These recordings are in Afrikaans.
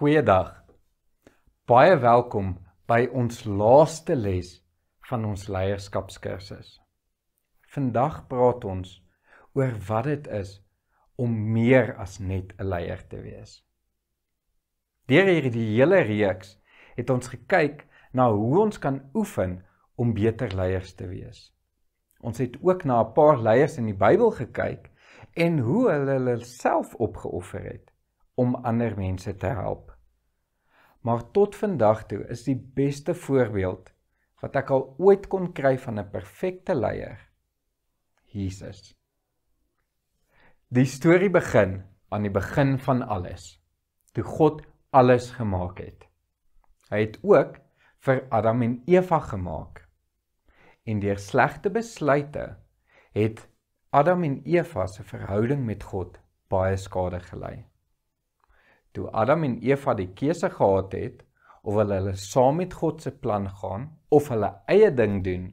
Goeiedag. Baie welkom by ons laaste les van ons leierskapskursus. Vandag praat ons oor wat dit is om meer as net 'n leier te wees. Deur hierdie hele reeks het ons gekyk na hoe ons kan oefen om beter leiers te wees. Ons het ook na 'n paar leiers in die Bybel gekyk en hoe hulle hulle self opgeoffer het om ander mense te help. Maar tot vandag toe is die beste voorbeeld wat ek al ooit kon kry van 'n perfekte leier Jesus. Die storie begin aan die begin van alles, toe God alles gemaak het. Hy het ook vir Adam en Eva gemaak. En deur slegte besluite het Adam en Eva se verhouding met God baie skade gelei toe Adam en Eva die keuse gehad het of hulle, hulle saam met God se plan gaan of hulle eie ding doen,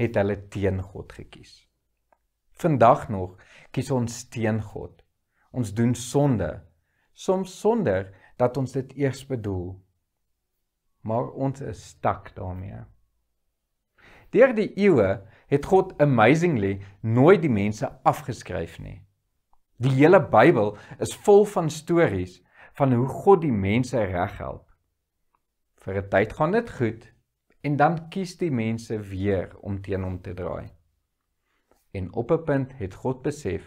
het hulle teen God gekies. Vandag nog kies ons teen God. Ons doen sonde, soms sonder dat ons dit eers bedoel. Maar ons is stak daarmee. Deur die eeue het God amazingly nooit die mense afgeskryf nie. Die hele Bybel is vol van stories van hoe God die mense reghelp. Vir 'n tyd gaan dit goed en dan kies die mense weer om teen hom te draai. En op 'n punt het God besef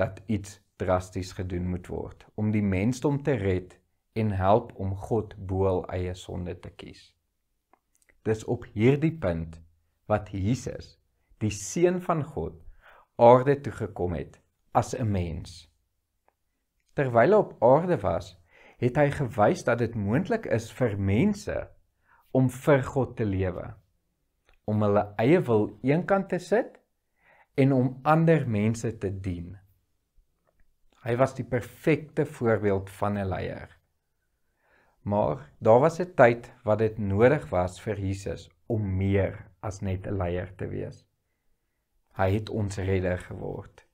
dat iets drasties gedoen moet word om die mensdom te red en help om God bo al eie sonde te kies. Dis op hierdie punt wat Jesus, die seun van God, aarde toe gekom het as 'n mens. Terwyl hy op aarde was, het hy gewys dat dit moontlik is vir mense om vir God te lewe, om hulle eie wil eenkant te sit en om ander mense te dien. Hy was die perfekte voorbeeld van 'n leier. Maar daar was 'n tyd wat dit nodig was vir Jesus om meer as net 'n leier te wees. Hy het ons redder geword.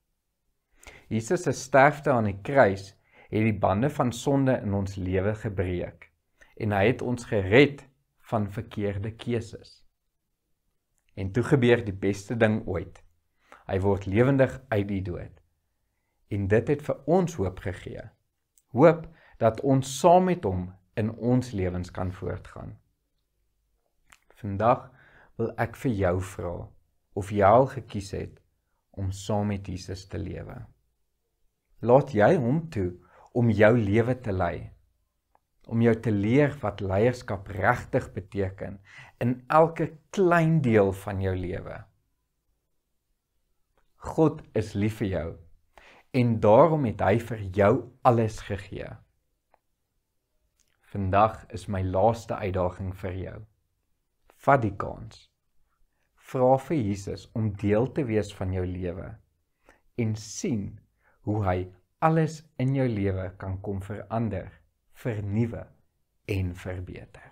Jesus se sterfte aan die kruis het die bande van sonde in ons lewe gebreek en hy het ons gered van verkeerde keuses. En toe gebeur die beste ding ooit. Hy word lewendig uit die dood. En dit het vir ons hoop gegee. Hoop dat ons saam met hom in ons lewens kan voortgaan. Vandag wil ek vir jou vra of jy al gekies het om saam met Jesus te lewe laat jy hom toe om jou lewe te lei om jou te leer wat leierskap regtig beteken in elke klein deel van jou lewe. God is lief vir jou en daarom het hy vir jou alles gegee. Vandag is my laaste uitdaging vir jou. Vat die kans. Vra vir Jesus om deel te wees van jou lewe en sien hoe hy alles in jou lewe kan kom verander, vernuwe en verbeter.